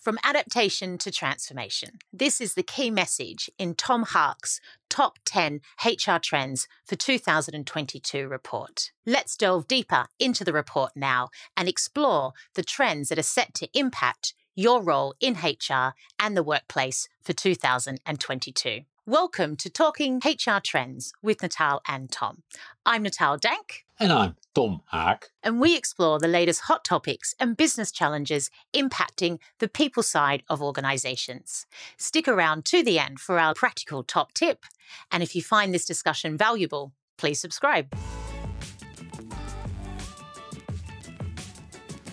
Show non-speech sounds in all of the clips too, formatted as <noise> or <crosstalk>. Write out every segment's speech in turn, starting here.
From adaptation to transformation. This is the key message in Tom Hark's Top 10 HR Trends for 2022 report. Let's delve deeper into the report now and explore the trends that are set to impact your role in HR and the workplace for 2022. Welcome to Talking HR Trends with Natal and Tom. I'm Natal Dank. And I'm Tom Haak. And we explore the latest hot topics and business challenges impacting the people side of organizations. Stick around to the end for our practical top tip. And if you find this discussion valuable, please subscribe.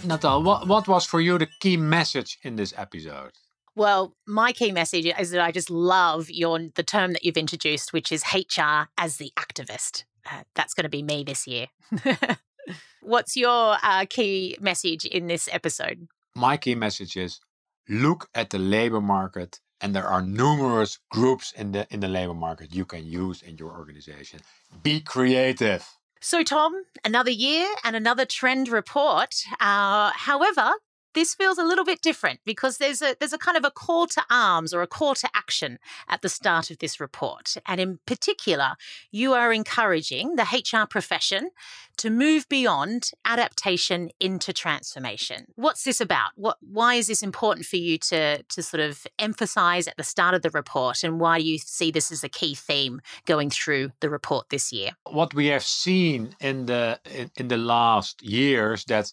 Natal, what, what was for you the key message in this episode? Well, my key message is that I just love your the term that you've introduced, which is HR as the activist. Uh, that's going to be me this year. <laughs> What's your uh, key message in this episode? My key message is look at the labor market and there are numerous groups in the in the labor market you can use in your organization. Be creative. So, Tom, another year and another trend report. Uh, however, this feels a little bit different because there's a there's a kind of a call to arms or a call to action at the start of this report and in particular you are encouraging the HR profession to move beyond adaptation into transformation what's this about what why is this important for you to to sort of emphasize at the start of the report and why do you see this as a key theme going through the report this year what we have seen in the in, in the last years that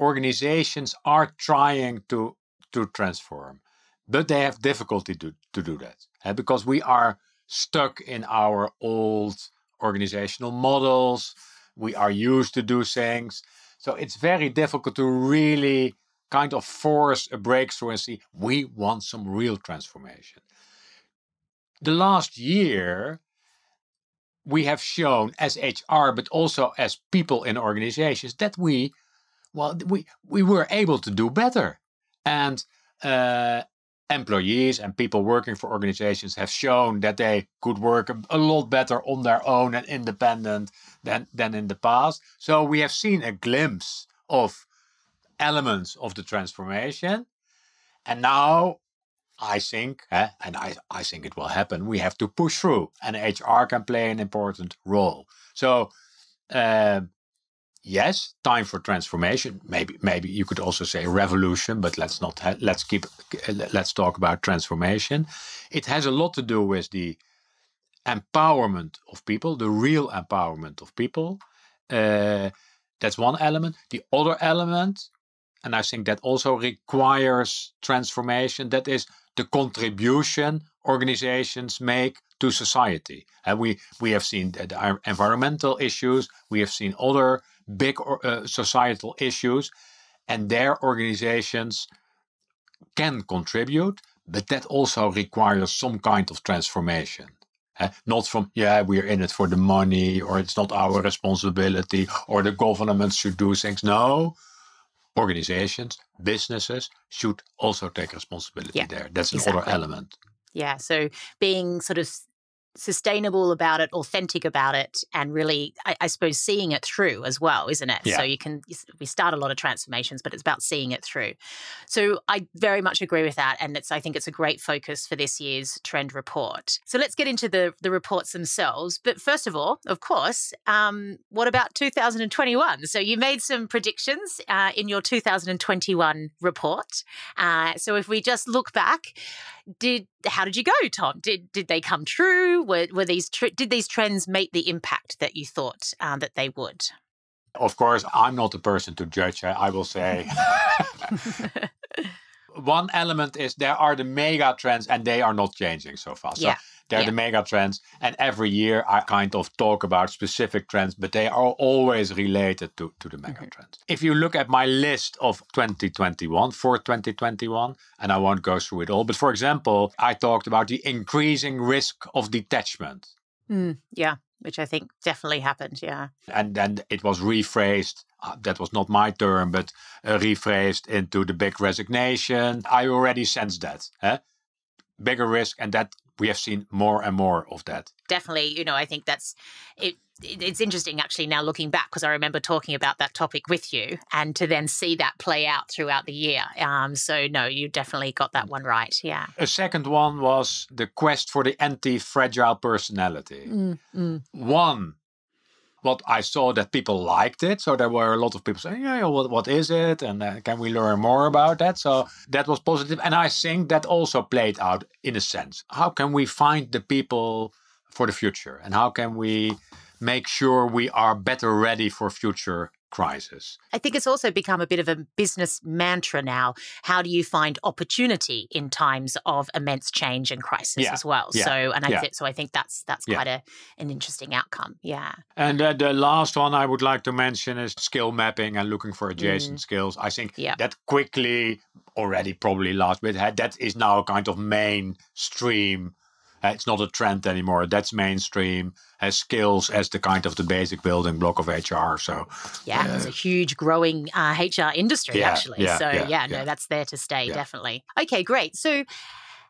organizations are trying to to transform, but they have difficulty to, to do that uh, because we are stuck in our old organizational models. We are used to do things. So it's very difficult to really kind of force a breakthrough and see we want some real transformation. The last year, we have shown as HR, but also as people in organizations, that we well, we, we were able to do better. And uh, employees and people working for organizations have shown that they could work a, a, lot better on their own and independent than, than in the past. So we have seen a glimpse of elements of the transformation. And now I think, eh, and I, I think it will happen, we have to push through, and HR can play an important role. So, um, yes, time for transformation. Maybe maybe you could also say revolution, but let's not ha- let's keep let's talk about transformation. It has a lot to do with the empowerment of people, the real empowerment of people. Uh, that's one element. The other element, and I think that also requires transformation. That is the contribution organizations make to society. And we, we have seen environmental issues, we have seen other big uh, societal issues, and their organizations can contribute, but that also requires some kind of transformation. Uh, not from, yeah, we're in it for the money, or it's not our responsibility, or the government should do things. No, organizations, businesses should also take responsibility yeah, there. That's exactly. another element. Yeah. So being sort of sustainable about it, authentic about it, and really, I, I, suppose, seeing it through as well, isn't it? Yeah. So you can, we start a lot of transformations, but it's about seeing it through. So I very much agree with that. And it's, I think it's a great focus for this year's trend report. So let's get into the, the reports themselves. But first of all, of course, um, what about 2021? So you made some predictions uh, in your 2021 report. Uh, so if we just look back, did how did you go, Tom? Did did they come true? Were were these tr- did these trends make the impact that you thought uh, that they would? Of course, I'm not the person to judge. I, I will say. <laughs> One element is there are the mega trends and they are not changing so fast. Yeah. So they're yeah. the mega trends. And every year I kind of talk about specific trends, but they are always related to, to the mega mm-hmm. trends. If you look at my list of 2021 for 2021, and I won't go through it all, but for example, I talked about the increasing risk of detachment. Mm, yeah which I think definitely happened. Yeah. And then it was rephrased. Uh, that was not my term, but uh, rephrased into the big resignation. I already sensed that. Huh? Bigger risk, and that we have seen more and more of that. Definitely, you know, I think that's it. It's interesting actually now looking back because I remember talking about that topic with you, and to then see that play out throughout the year. Um, so no, you definitely got that one right. Yeah. A second one was the quest for the anti-fragile personality. Mm, mm. One what I saw that people liked it. So there were a lot of people saying, yeah, what, what is it? And uh, can we learn more about that? So that was positive. And I think that also played out in a sense. How can we find the people for the future? And how can we make sure we are better ready for future crisis. I think it's also become a bit of a business mantra now. How do you find opportunity in times of immense change and crisis yeah, as well? Yeah, so, and I yeah. th- so I think that's that's quite a an interesting outcome. Yeah. And uh, the last one I would like to mention is skill mapping and looking for adjacent mm. skills. I think that quickly already probably last bit that is now a kind of mainstream it's not a trend anymore. That's mainstream. As skills as the kind of the basic building block of HR. So yeah, uh, it's a huge growing uh, HR industry yeah, actually. Yeah, so yeah, yeah no, that's there to stay definitely. Okay, great. So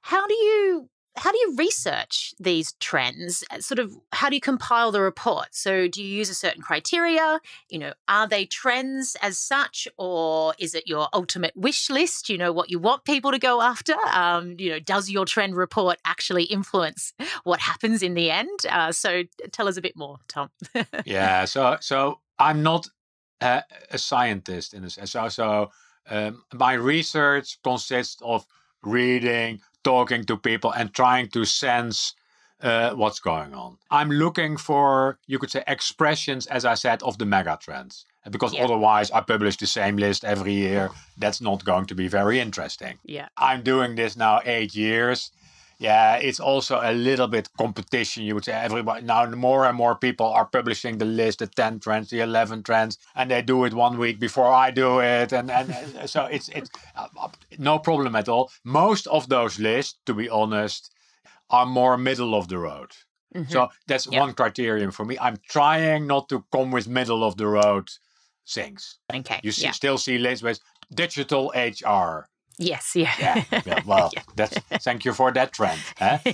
how do you how do you research these trends uh, sort of how do you compile the report so do you use a certain criteria you know are they trends as such or is it your ultimate wish list you know what you want people to go after um, you know does your trend report actually influence <laughs> what happens in the end uh, so tell us a bit more tom yeah so so i'm not a scientist in this so so um, my research consists of reading talking to people and trying to sense uh, what's going on. I'm looking for, you could say, expressions, as I said, of the mega trends. Because yeah. otherwise, I publish the same list every year. That's not going to be very interesting. Yeah. I'm doing this now eight years yeah, it's also a little bit competition. You would say everybody now more and more people are publishing the list, the 10 trends, the 11 trends, and they do it one week before I do it. And, and so it's, it's uh, no problem at all. Most of those lists, to be honest, are more middle of the road. Mm-hmm. So that's yep. one criterion for me. I'm trying not to come with middle of the road things. Okay. You see, yeah. still see lists with digital HR Yes, yeah. yeah, <laughs> yeah well, yeah. that's thank you for that trend, eh? <laughs>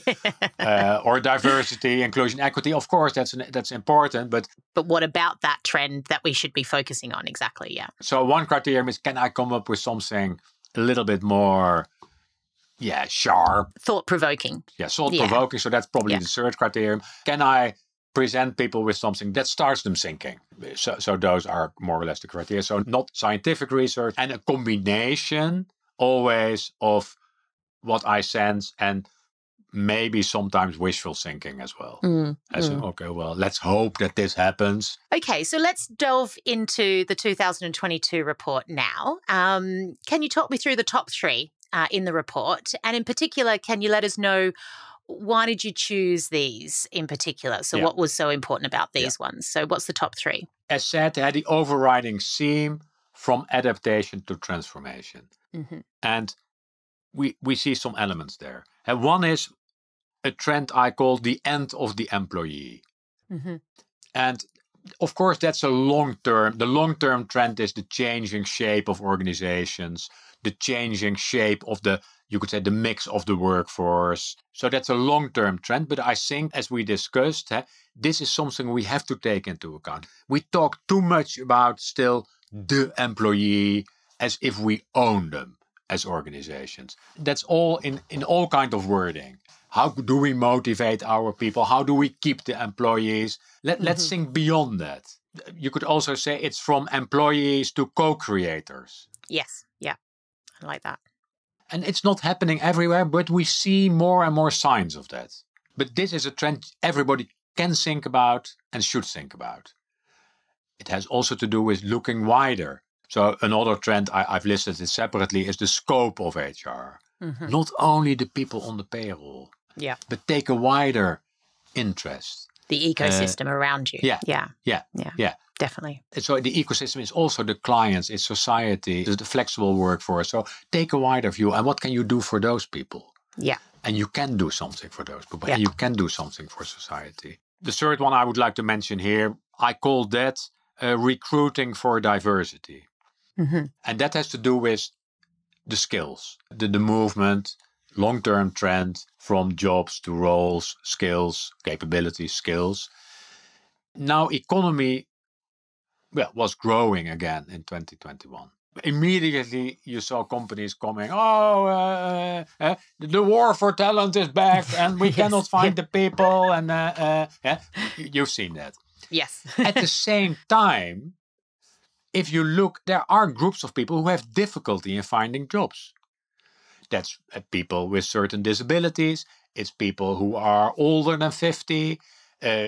uh, or diversity, inclusion, equity. Of course, that's an, that's important, but but what about that trend that we should be focusing on exactly? Yeah. So one criterion is: can I come up with something a little bit more? Yeah, sharp. Thought provoking. Yeah, thought provoking. So that's probably the third criterion. Can I present people with something that starts them thinking. So, so those are more or less the criteria. So not scientific research and a combination always of what I sense and maybe sometimes wishful thinking as well. Mm, as mm. In, okay, well, let's hope that this happens. Okay, so let's delve into the 2022 report now. Um, can you talk me through the top three uh, in the report? And in particular, can you let us know why did you choose these in particular? So, yeah. what was so important about these yeah. ones? So, what's the top three? As said, they had the overriding theme from adaptation to transformation. Mm-hmm. And we, we see some elements there. And one is a trend I call the end of the employee. Mm-hmm. And of course, that's a long term. The long term trend is the changing shape of organizations, the changing shape of the you could say the mix of the workforce. So that's a long term trend. But I think, as we discussed, eh, this is something we have to take into account. We talk too much about still the employee as if we own them as organizations. That's all in, in all kind of wording. How do we motivate our people? How do we keep the employees? Let, mm-hmm. Let's think beyond that. You could also say it's from employees to co creators. Yes. Yeah. I like that. And it's not happening everywhere, but we see more and more signs of that. But this is a trend everybody can think about and should think about. It has also to do with looking wider. So, another trend I, have listed it separately is the scope of HR. Mm-hmm. Not only the people on the payroll, yeah. but take a wider interest the uh, ecosystem uh, around you. Yeah. Yeah. Yeah. Yeah. Yeah. Definitely. So the ecosystem is also the clients, it's society, it's the flexible workforce. So take a wider view and what can you do for those people? Yeah. And you can do something for those people. Yeah. And you can do something for society. The third one I would like to mention here, I call that uh, recruiting for diversity. Mm-hmm. And that has to do with the skills, the, the movement, long term trend from jobs to roles, skills, capabilities, skills. Now, economy well, was growing again in 2021. Immediately, you saw companies coming, oh, uh, uh, uh the war for talent is back <laughs> and we yes, cannot find yeah. the <laughs> people. And uh, uh, yeah. you've seen that. Yes. At the <laughs> same time, if you look, there are groups of people who have difficulty in finding jobs that's uh, people with certain disabilities, it's people who are older than 50, uh,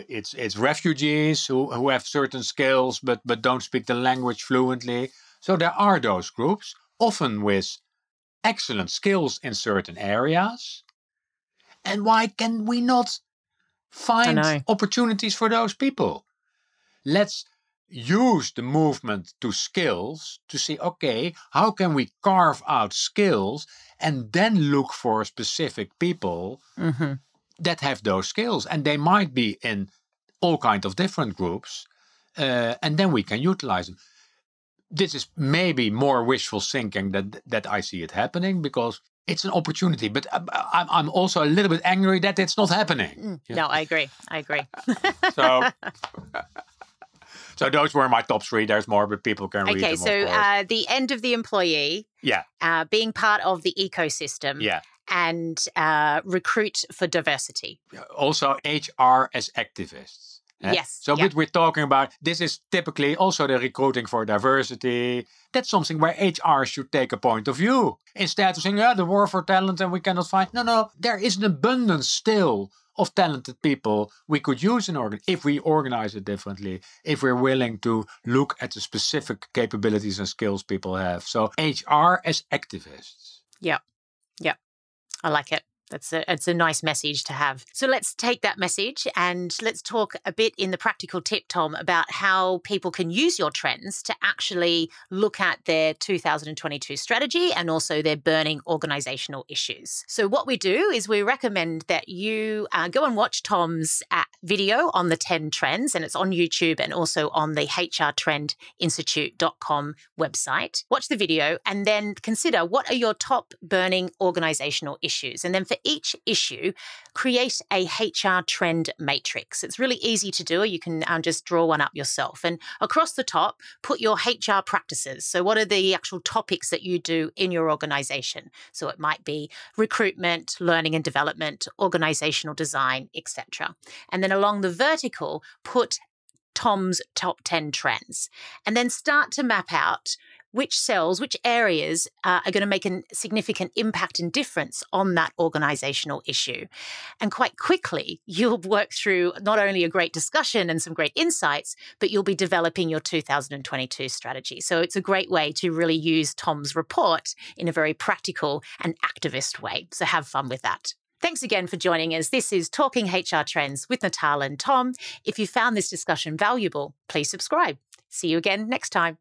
it's it's refugees who, who have certain skills but but don't speak the language fluently. So there are those groups, often with excellent skills in certain areas. And why can we not find opportunities for those people? Let's use the movement to skills to see okay how can we carve out skills and then look for specific people mm-hmm. that have those skills and they might be in all kind of different groups uh, and then we can utilize them this is maybe more wishful thinking that that i see it happening because it's an opportunity but uh, uh, i'm, I'm also a little bit angry that it's not happening mm, no yeah. i agree i agree <laughs> so <laughs> So those were my top three. There's more, but people can okay, read them. Okay, so uh, the end of the employee. Yeah. Uh, being part of the ecosystem. Yeah. And uh, recruit for diversity. Also, HR as activists. Eh? Yes. So yeah. what we're talking about, this is typically also the recruiting for diversity. That's something where HR should take a point of view. Instead of saying, oh, the war for talent and we cannot find. No, no, there is an abundance still of talented people we could use in organ if we organize it differently, if we're willing to look at the specific capabilities and skills people have. So HR as activists. Yeah. Yeah. I like it. That's a, it's a nice message to have. So let's take that message and let's talk a bit in the practical tip, Tom, about how people can use your trends to actually look at their 2022 strategy and also their burning organizational issues. So, what we do is we recommend that you uh, go and watch Tom's uh, video on the 10 trends, and it's on YouTube and also on the HRTrendInstitute.com website. Watch the video and then consider what are your top burning organizational issues. And then for each issue, create a HR trend matrix. It's really easy to do. You can um, just draw one up yourself. And across the top, put your HR practices. So, what are the actual topics that you do in your organization? So, it might be recruitment, learning and development, organizational design, etc. And then along the vertical, put Tom's top 10 trends, and then start to map out which cells, which areas uh, are going to make a significant impact and difference on that organizational issue. And quite quickly, you'll work through not only a great discussion and some great insights, but you'll be developing your 2022 strategy. So it's a great way to really use Tom's report in a very practical and activist way. So have fun with that. Thanks again for joining us. This is Talking HR Trends with Natal and Tom. If you found this discussion valuable, please subscribe. See you again next time.